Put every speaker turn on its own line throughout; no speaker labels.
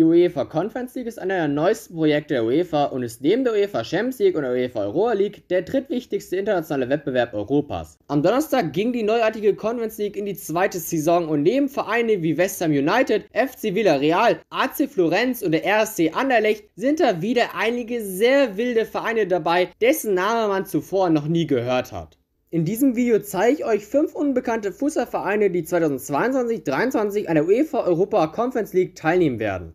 Die UEFA Conference League ist einer der neuesten Projekte der UEFA und ist neben der UEFA Champions League und der UEFA Europa League der drittwichtigste internationale Wettbewerb Europas. Am Donnerstag ging die neuartige Conference League in die zweite Saison und neben Vereine wie West Ham United, FC Villarreal, AC Florenz und der RSC Anderlecht sind da wieder einige sehr wilde Vereine dabei, dessen Name man zuvor noch nie gehört hat. In diesem Video zeige ich euch fünf unbekannte Fußballvereine, die 2022 2023 an der UEFA Europa Conference League teilnehmen werden.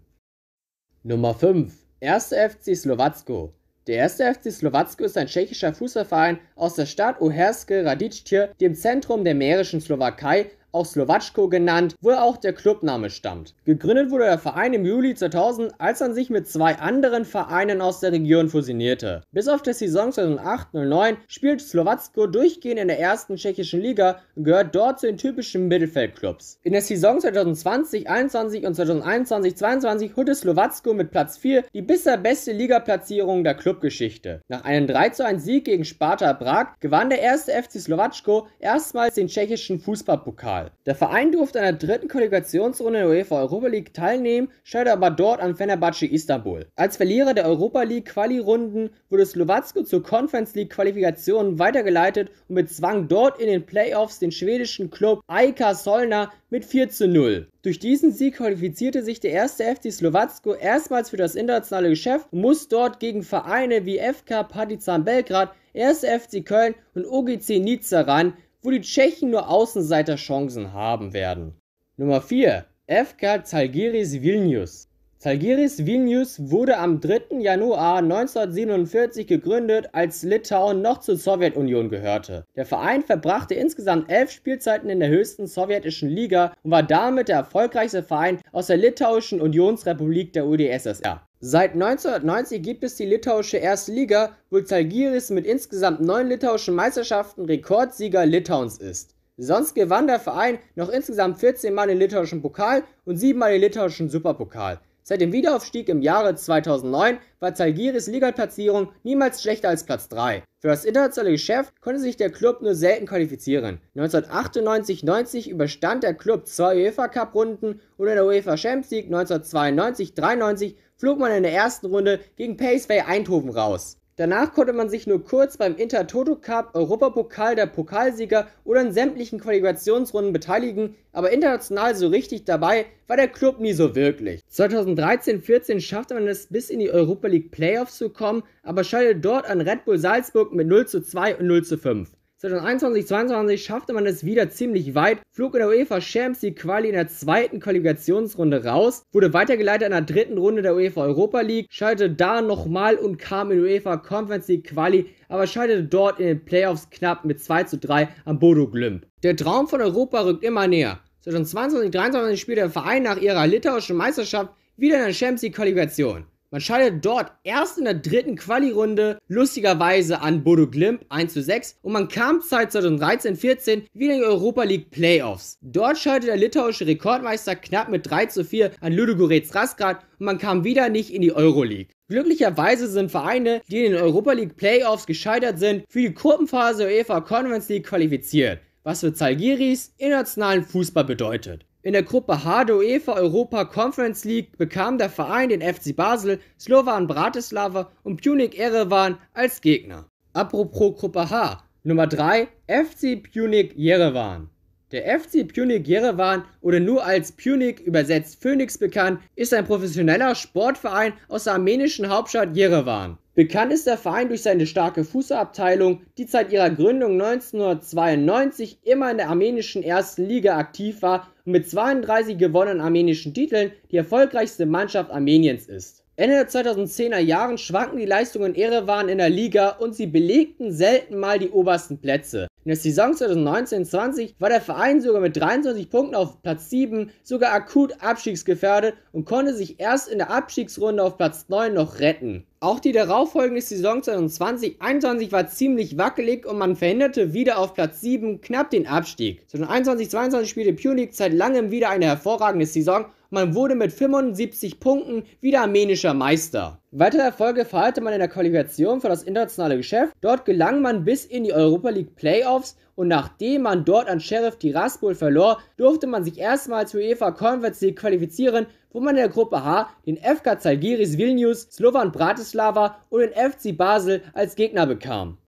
Nummer 5. 1. FC Slowacko. Der erste FC Slowacko ist ein tschechischer Fußballverein aus der Stadt Uherske Raditschje, dem Zentrum der mährischen Slowakei, auch Slowatschko genannt, wo auch der Clubname stammt. Gegründet wurde der Verein im Juli 2000, als man sich mit zwei anderen Vereinen aus der Region fusionierte. Bis auf die Saison 2008-09 spielt Slowatsko durchgehend in der ersten tschechischen Liga und gehört dort zu den typischen Mittelfeldclubs. In der Saison 2020-21 und 2021-22 holte Slowatsko mit Platz 4 die bisher beste Ligaplatzierung der Clubgeschichte. Nach einem 3 1 Sieg gegen Sparta Prag gewann der erste FC Slowatschko erstmals den tschechischen Fußballpokal. Pokal. Der Verein durfte an der dritten Qualifikationsrunde der UEFA Europa League teilnehmen, scheiterte aber dort an Fenerbahce Istanbul. Als Verlierer der Europa League Quali-Runden wurde Slowacko zur Conference League Qualifikation weitergeleitet und bezwang dort in den Playoffs den schwedischen Club Aika Solna mit 4 zu 0. Durch diesen Sieg qualifizierte sich der erste FC Slowacko erstmals für das internationale Geschäft und muss dort gegen Vereine wie FK Partizan Belgrad, 1. FC Köln und OGC Nizza ran, wo die Tschechen nur Außenseiterchancen haben werden. Nummer 4. FK Zalgiris Vilnius. Zalgiris Vilnius wurde am 3. Januar 1947 gegründet, als Litauen noch zur Sowjetunion gehörte. Der Verein verbrachte insgesamt elf Spielzeiten in der höchsten sowjetischen Liga und war damit der erfolgreichste Verein aus der litauischen Unionsrepublik der UdSSR. Seit 1990 gibt es die litauische Erste Liga, wo Zalgiris mit insgesamt neun litauischen Meisterschaften Rekordsieger Litauens ist. Sonst gewann der Verein noch insgesamt 14 Mal den litauischen Pokal und 7 Mal den litauischen Superpokal. Seit dem Wiederaufstieg im Jahre 2009 war Zalgiris Ligaplatzierung niemals schlechter als Platz 3. Für das internationale Geschäft konnte sich der Club nur selten qualifizieren. 1998-90 überstand der Club zwei UEFA Cup Runden und in der UEFA Champions League 1992-93 flog man in der ersten Runde gegen Paceway Eindhoven raus. Danach konnte man sich nur kurz beim Intertoto Cup, Europapokal der Pokalsieger oder in sämtlichen Qualifikationsrunden beteiligen, aber international so richtig dabei war der Club nie so wirklich. 2013-14 schaffte man es bis in die Europa League Playoffs zu kommen, aber scheiterte dort an Red Bull Salzburg mit 0 zu 2 und 0 zu 5. 2021, 2022 schaffte man es wieder ziemlich weit, flog in der UEFA Champions League Quali in der zweiten Qualifikationsrunde raus, wurde weitergeleitet in der dritten Runde der UEFA Europa League, Schaltete da nochmal und kam in UEFA Conference League Quali, aber scheiterte dort in den Playoffs knapp mit 2 zu 3 am Bodo Glimp. Der Traum von Europa rückt immer näher. 2022, 2023 spielte der Verein nach ihrer litauischen Meisterschaft wieder in der Champions League Qualifikation. Man scheitert dort erst in der dritten Quali-Runde lustigerweise an Bodo Glimp 1 zu 6 und man kam seit 2013-14 wieder in die Europa League Playoffs. Dort scheiterte der litauische Rekordmeister knapp mit 3 zu 4 an Ludogorets Rasgrad und man kam wieder nicht in die Euroleague. Glücklicherweise sind Vereine, die in den Europa League Playoffs gescheitert sind, für die Gruppenphase UEFA Conference League qualifiziert, was für Zalgiris internationalen Fußball bedeutet. In der Gruppe H der UEFA Europa Conference League bekam der Verein den FC Basel, Slovan Bratislava und Punic Erevan als Gegner. Apropos Gruppe H, Nummer 3 FC Punic Erevan. Der FC Punic Yerevan oder nur als Punic übersetzt Phoenix bekannt, ist ein professioneller Sportverein aus der armenischen Hauptstadt Yerevan. Bekannt ist der Verein durch seine starke Fußabteilung, die seit ihrer Gründung 1992 immer in der armenischen ersten Liga aktiv war und mit 32 gewonnenen armenischen Titeln die erfolgreichste Mannschaft Armeniens ist. Ende der 2010er Jahren schwanken die Leistungen Erevan in der Liga und sie belegten selten mal die obersten Plätze. In der Saison 2019-20 war der Verein sogar mit 23 Punkten auf Platz 7 sogar akut abstiegsgefährdet und konnte sich erst in der Abstiegsrunde auf Platz 9 noch retten. Auch die darauffolgende Saison 2020-21 war ziemlich wackelig und man verhinderte wieder auf Platz 7 knapp den Abstieg. 2021-22 spielte Punic seit langem wieder eine hervorragende Saison man wurde mit 75 Punkten wieder armenischer Meister. Weitere Erfolge feierte man in der Qualifikation für das internationale Geschäft. Dort gelang man bis in die Europa League Playoffs und nachdem man dort an Sheriff Tiraspol verlor, durfte man sich erstmals für UEFA Conference League qualifizieren, wo man in der Gruppe H den FK Zalgiris Vilnius, Slovan Bratislava und den FC Basel als Gegner bekam.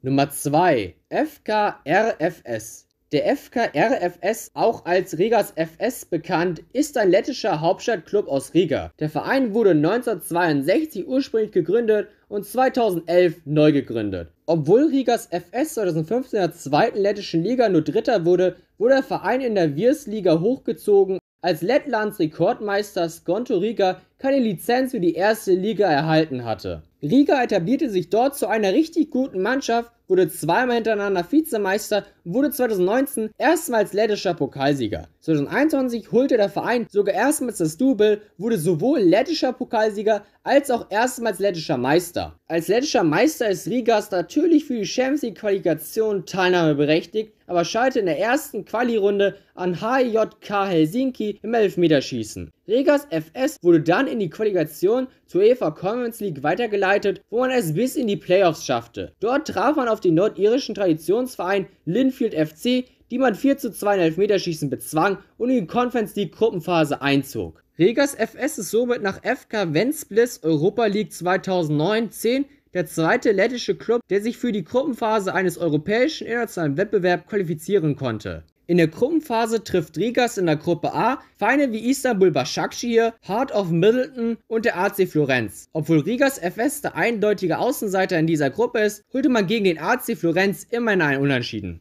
Nummer 2 FK RFS der FK RFS, auch als Rigas FS bekannt, ist ein lettischer Hauptstadtclub aus Riga. Der Verein wurde 1962 ursprünglich gegründet und 2011 neu gegründet. Obwohl Rigas FS 2015 in der zweiten lettischen Liga nur Dritter wurde, wurde der Verein in der Wirsliga hochgezogen als Lettlands Rekordmeister Skonto Riga keine Lizenz für die erste Liga erhalten hatte. Riga etablierte sich dort zu einer richtig guten Mannschaft, wurde zweimal hintereinander Vizemeister und wurde 2019 erstmals lettischer Pokalsieger. 2021 holte der Verein sogar erstmals das Double, wurde sowohl lettischer Pokalsieger als auch erstmals lettischer Meister. Als lettischer Meister ist Rigas natürlich für die Champions League Qualifikation teilnahmeberechtigt, aber scheiterte in der ersten Quali-Runde an HJK Helsinki im Elfmeterschießen. Regas FS wurde dann in die Qualifikation zur UEFA Conference League weitergeleitet, wo man es bis in die Playoffs schaffte. Dort traf man auf den nordirischen Traditionsverein Linfield FC, die man 4 zu 2 in Elfmeterschießen bezwang und in die Conference League Gruppenphase einzog. Regas FS ist somit nach FK Ventspils Europa League 2019 der zweite lettische Club, der sich für die Gruppenphase eines europäischen internationalen Wettbewerbs qualifizieren konnte. In der Gruppenphase trifft Rigas in der Gruppe A Vereine wie Istanbul Başakşehir, Heart of Middleton und der AC Florenz. Obwohl Rigas FS der eindeutige Außenseiter in dieser Gruppe ist, holte man gegen den AC Florenz immerhin einen Unentschieden.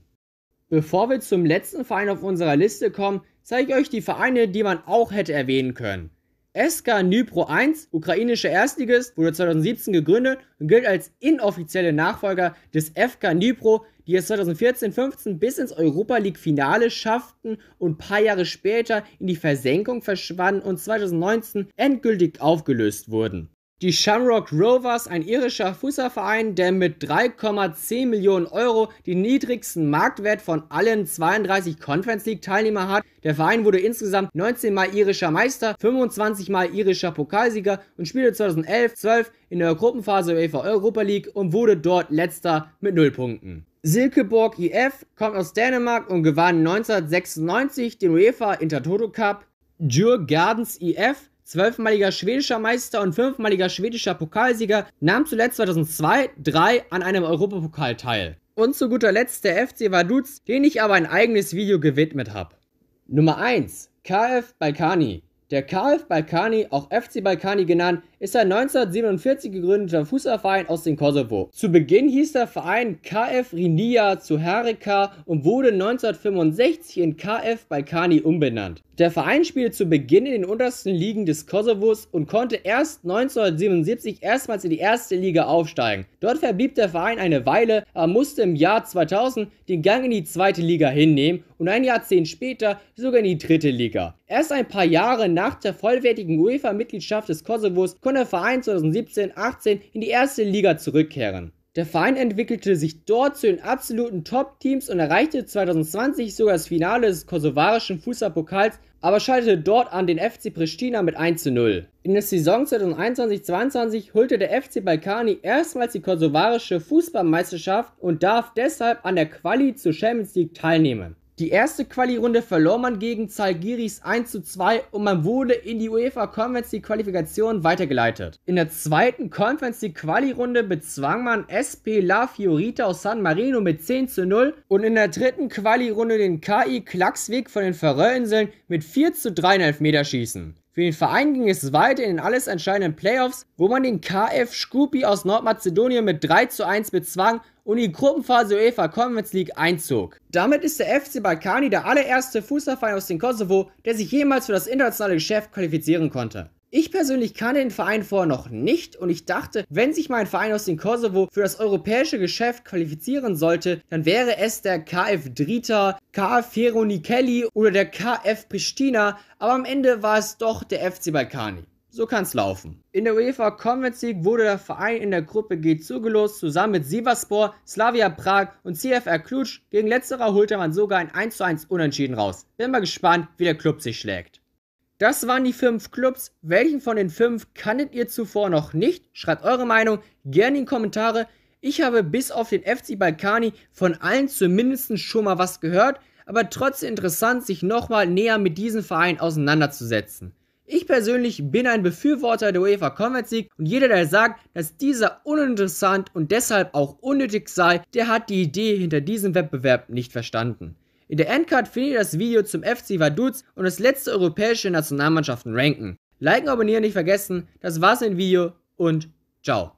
Bevor wir zum letzten Verein auf unserer Liste kommen, zeige ich euch die Vereine, die man auch hätte erwähnen können. SK Nypro 1, ukrainischer Erstligist, wurde 2017 gegründet und gilt als inoffizielle Nachfolger des FK Nypro, die es 2014-15 bis ins Europa League-Finale schafften und ein paar Jahre später in die Versenkung verschwanden und 2019 endgültig aufgelöst wurden. Die Shamrock Rovers, ein irischer Fußballverein, der mit 3,10 Millionen Euro den niedrigsten Marktwert von allen 32 Conference League Teilnehmern hat. Der Verein wurde insgesamt 19 mal irischer Meister, 25 mal irischer Pokalsieger und spielte 2011-12 in der Gruppenphase UEFA Europa League und wurde dort letzter mit 0 Punkten. Silkeborg IF kommt aus Dänemark und gewann 1996 den UEFA Intertoto Cup. Djur Gardens IF, zwölfmaliger schwedischer Meister und fünfmaliger schwedischer Pokalsieger, nahm zuletzt 2002, 3 an einem Europapokal teil. Und zu guter Letzt der FC Vaduz, den ich aber ein eigenes Video gewidmet habe. Nummer 1. KF Balkani. Der KF Balkani, auch FC Balkani genannt, ist ein 1947 gegründeter Fußballverein aus dem Kosovo. Zu Beginn hieß der Verein KF Rinia zu Zuharika und wurde 1965 in KF Balkani umbenannt. Der Verein spielte zu Beginn in den untersten Ligen des Kosovos und konnte erst 1977 erstmals in die erste Liga aufsteigen. Dort verblieb der Verein eine Weile, aber musste im Jahr 2000 den Gang in die zweite Liga hinnehmen und ein Jahrzehnt später sogar in die dritte Liga. Erst ein paar Jahre nach der vollwertigen UEFA-Mitgliedschaft des Kosovos konnte Unioner Verein 2017-18 in die erste Liga zurückkehren. Der Verein entwickelte sich dort zu den absoluten Top-Teams und erreichte 2020 sogar das Finale des kosovarischen Fußballpokals, aber scheiterte dort an den FC Pristina mit 1 0. In der Saison 2021-22 holte der FC Balkani erstmals die kosovarische Fußballmeisterschaft und darf deshalb an der Quali zur Champions League teilnehmen. Die erste Quali-Runde verlor man gegen Zalgiris 1 zu 2 und man wurde in die UEFA Conference League Qualifikation weitergeleitet. In der zweiten Conference League Quali-Runde bezwang man SP La Fiorita aus San Marino mit 10 zu 0 und in der dritten Quali-Runde den KI Klaxweg von den Färöerinseln mit 4 zu 3 in Elfmeterschießen. Für den Verein ging es weiter in den alles entscheidenden Playoffs, wo man den KF Skupi aus Nordmazedonien mit 3 zu 1 bezwang und die Gruppenphase UEFA Conference League einzog. Damit ist der FC Balkani der allererste Fußballverein aus dem Kosovo, der sich jemals für das internationale Geschäft qualifizieren konnte. Ich persönlich kannte den Verein vorher noch nicht und ich dachte, wenn sich mein Verein aus dem Kosovo für das europäische Geschäft qualifizieren sollte, dann wäre es der KF Drita, KF Feronikeli oder der KF Pristina, aber am Ende war es doch der FC Balkani. So kann's laufen. In der UEFA Conference League wurde der Verein in der Gruppe G zugelost, zusammen mit Sivaspor, Slavia Prag und CFR Cluj. Gegen letzterer holte man sogar ein 1:1 Unentschieden raus. Bin mal gespannt, wie der Club sich schlägt. Das waren die fünf Clubs. Welchen von den fünf kanntet ihr zuvor noch nicht? Schreibt eure Meinung gerne in die Kommentare. Ich habe bis auf den FC Balkani von allen zumindest schon mal was gehört, aber trotzdem interessant, sich nochmal näher mit diesem Verein auseinanderzusetzen. Ich persönlich bin ein Befürworter der UEFA Conference League und jeder, der sagt, dass dieser uninteressant und deshalb auch unnötig sei, der hat die Idee hinter diesem Wettbewerb nicht verstanden. In der Endcard findet ihr das Video zum FC Vaduz und das letzte europäische Nationalmannschaften ranken. Liken, abonnieren nicht vergessen. Das war's dem Video und ciao.